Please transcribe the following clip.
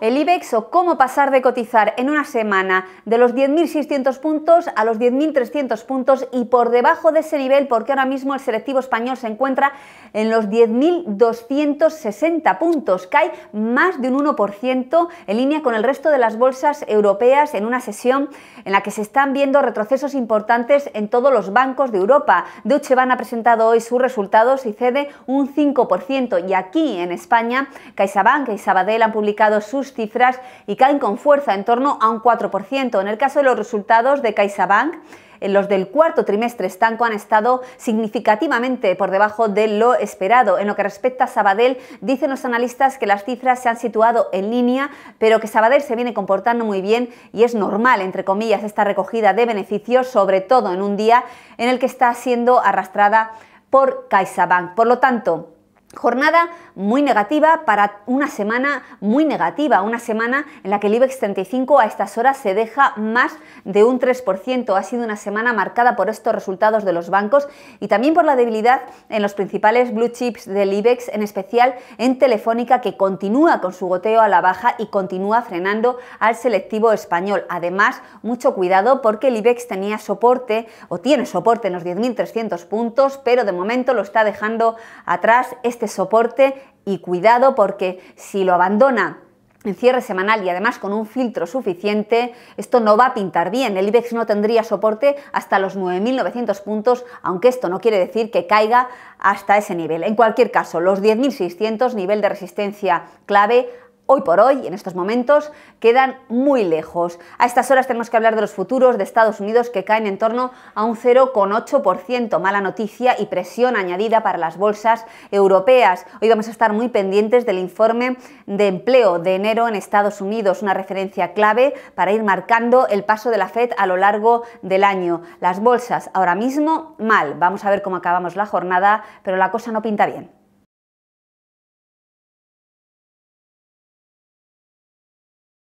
El IBEX o cómo pasar de cotizar en una semana de los 10.600 puntos a los 10.300 puntos y por debajo de ese nivel porque ahora mismo el selectivo español se encuentra en los 10.260 puntos. Cae más de un 1% en línea con el resto de las bolsas europeas en una sesión en la que se están viendo retrocesos importantes en todos los bancos de Europa. Deutsche Bank ha presentado hoy sus resultados y cede un 5% y aquí en España CaixaBank y Sabadell han publicado sus cifras y caen con fuerza, en torno a un 4%. En el caso de los resultados de CaixaBank, eh, los del cuarto trimestre estanco han estado significativamente por debajo de lo esperado. En lo que respecta a Sabadell, dicen los analistas que las cifras se han situado en línea, pero que Sabadell se viene comportando muy bien y es normal, entre comillas, esta recogida de beneficios, sobre todo en un día en el que está siendo arrastrada por CaixaBank. Por lo tanto, Jornada muy negativa para una semana muy negativa, una semana en la que el IBEX 35 a estas horas se deja más de un 3%. Ha sido una semana marcada por estos resultados de los bancos y también por la debilidad en los principales blue chips del IBEX, en especial en Telefónica, que continúa con su goteo a la baja y continúa frenando al selectivo español. Además, mucho cuidado porque el IBEX tenía soporte o tiene soporte en los 10.300 puntos, pero de momento lo está dejando atrás este este soporte y cuidado porque si lo abandona en cierre semanal y además con un filtro suficiente, esto no va a pintar bien. El IBEX no tendría soporte hasta los 9.900 puntos, aunque esto no quiere decir que caiga hasta ese nivel. En cualquier caso, los 10.600, nivel de resistencia clave, hoy por hoy, en estos momentos, quedan muy lejos. A estas horas tenemos que hablar de los futuros de Estados Unidos que caen en torno a un 0,8%, mala noticia y presión añadida para las bolsas europeas. Hoy vamos a estar muy pendientes del informe de empleo de enero en Estados Unidos, una referencia clave para ir marcando el paso de la Fed a lo largo del año. Las bolsas ahora mismo mal, vamos a ver cómo acabamos la jornada, pero la cosa no pinta bien.